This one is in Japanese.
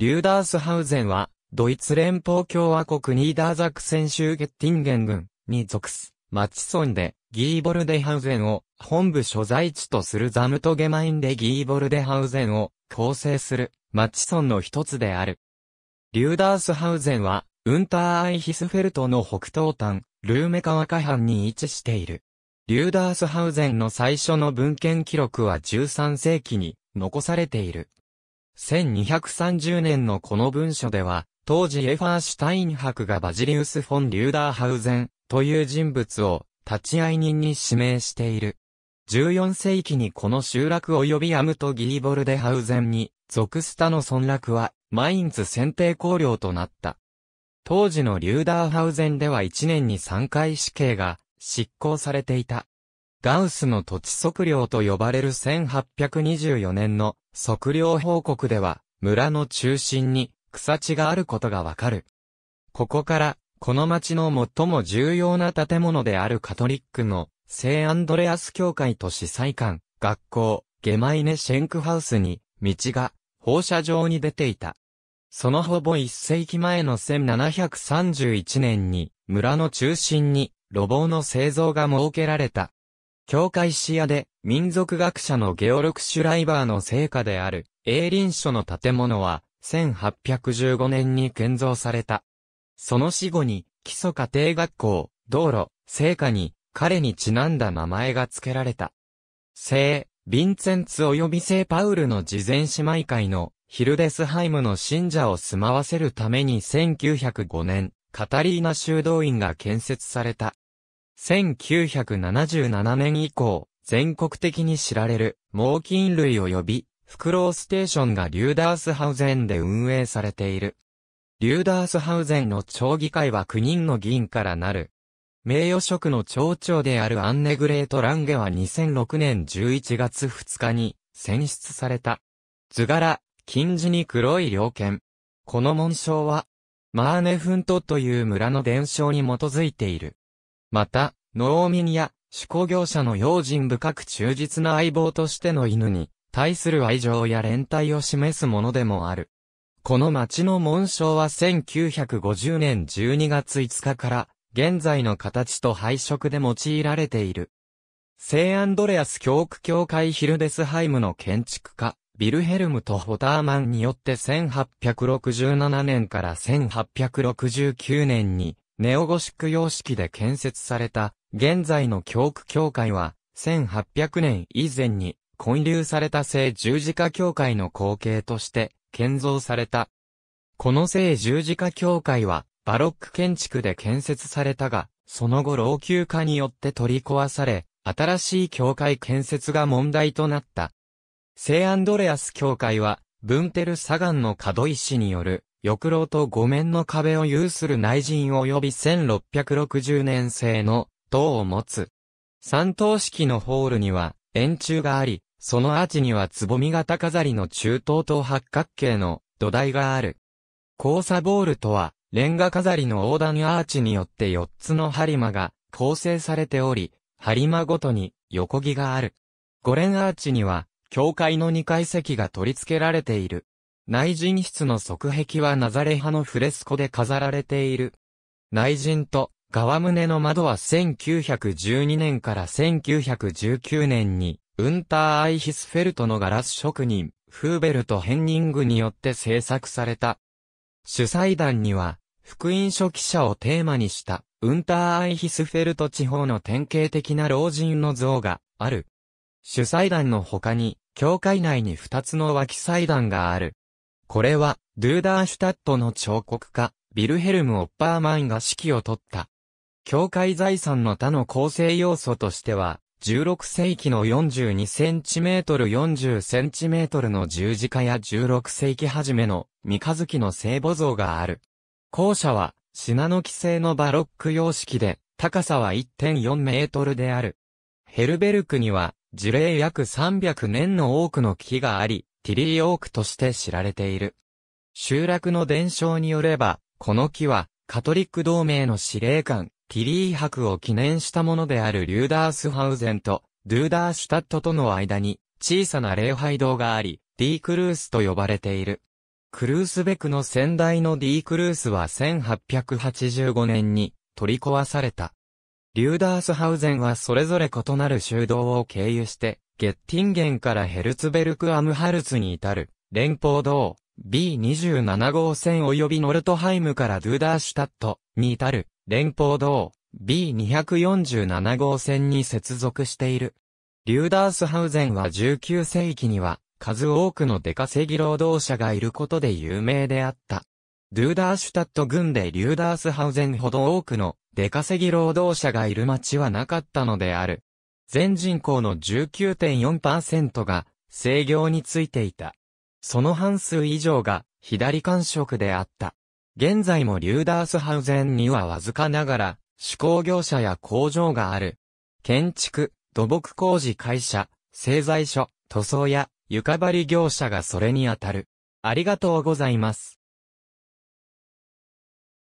リューダースハウゼンは、ドイツ連邦共和国ニーダーザクセン州ゲッティンゲン郡に属す、マチソンで、ギーボルデハウゼンを、本部所在地とするザムトゲマインでギーボルデハウゼンを、構成する、マチソンの一つである。リューダースハウゼンは、ウンターアイヒスフェルトの北東端、ルーメ川ハンに位置している。リューダースハウゼンの最初の文献記録は13世紀に残されている。1230年のこの文書では、当時エファーシュタイン博がバジリウス・フォン・リューダーハウゼンという人物を立ち会い人に指名している。14世紀にこの集落及びアムト・ギリボルデハウゼンに属したの村落はマインツ選定公領となった。当時のリューダーハウゼンでは1年に3回死刑が執行されていた。ガウスの土地測量と呼ばれる1824年の測量報告では、村の中心に草地があることがわかる。ここから、この町の最も重要な建物であるカトリックの聖アンドレアス教会都市祭館、学校、ゲマイネシェンクハウスに、道が放射状に出ていた。そのほぼ一世紀前の1731年に、村の中心に、路傍の製造が設けられた。教会視野で、民族学者のゲオルク・シュライバーの成果である、英林書の建物は、1815年に建造された。その死後に、基礎家庭学校、道路、聖火に、彼にちなんだ名前が付けられた。聖、ヴィンツェンツ及び聖パウルの事前姉妹会の、ヒルデスハイムの信者を住まわせるために1905年、カタリーナ修道院が建設された。1977年以降、全国的に知られる、猛禽類及び、フクロウステーションがリューダースハウゼンで運営されている。リューダースハウゼンの町議会は9人の議員からなる。名誉職の町長であるアンネグレート・ランゲは2006年11月2日に選出された。図柄、金地に黒い猟犬。この紋章は、マーネフントという村の伝承に基づいている。また、農民や手工業者の用心深く忠実な相棒としての犬に対する愛情や連帯を示すものでもある。この町の紋章は1950年12月5日から現在の形と配色で用いられている。聖アンドレアス教区教会ヒルデスハイムの建築家、ビルヘルムとホターマンによって1867年から1869年にネオゴシック様式で建設された、現在の教区教会は、1800年以前に、混流された聖十字架教会の後継として、建造された。この聖十字架教会は、バロック建築で建設されたが、その後老朽化によって取り壊され、新しい教会建設が問題となった。聖アンドレアス教会は、ブンテル・サガンの門石による翼廊と五面の壁を有する内陣及び1660年製の塔を持つ。三等式のホールには円柱があり、そのアーチには蕾型飾りの中等と八角形の土台がある。交差ボールとは、レンガ飾りの横断アーチによって四つの針間が構成されており、針間ごとに横木がある。五連アーチには、教会の二階席が取り付けられている。内陣室の側壁はナザレ派のフレスコで飾られている。内陣と側胸の窓は1912年から1919年に、ウンター・アイヒスフェルトのガラス職人、フーベルト・ヘンニングによって制作された。主催団には、福音書記者をテーマにした、ウンター・アイヒスフェルト地方の典型的な老人の像がある。主祭壇の他に、教会内に二つの脇祭壇がある。これは、ドゥーダーシュタットの彫刻家、ビルヘルム・オッパーマンが指揮を取った。教会財産の他の構成要素としては、16世紀の 42cm40cm の十字架や16世紀初めの三日月の聖母像がある。校舎は、品の規制のバロック様式で、高さは1.4メートルである。ヘルベルクには、樹齢約300年の多くの木があり、ティリーオークとして知られている。集落の伝承によれば、この木は、カトリック同盟の司令官、ティリー博を記念したものであるリューダースハウゼンと、ドゥーダースタットとの間に、小さな礼拝堂があり、ディークルースと呼ばれている。クルースベクの先代のディークルースは1885年に取り壊された。リューダースハウゼンはそれぞれ異なる修道を経由してゲッティンゲンからヘルツベルクアムハルツに至る、連邦道、B27 号線及びノルトハイムからドゥーダーシュタットに至る、連邦道、B247 号線に接続している。リューダースハウゼンは19世紀には、数多くの出稼ぎ労働者がいることで有名であった。ドゥーダーシュタット郡でリューダースハウゼンほど多くの出稼ぎ労働者がいる町はなかったのである。全人口の19.4%が制御についていた。その半数以上が左感職であった。現在もリューダースハウゼンにはわずかながら、手工業者や工場がある。建築、土木工事会社、製材所、塗装や床張り業者がそれにあたる。ありがとうございます。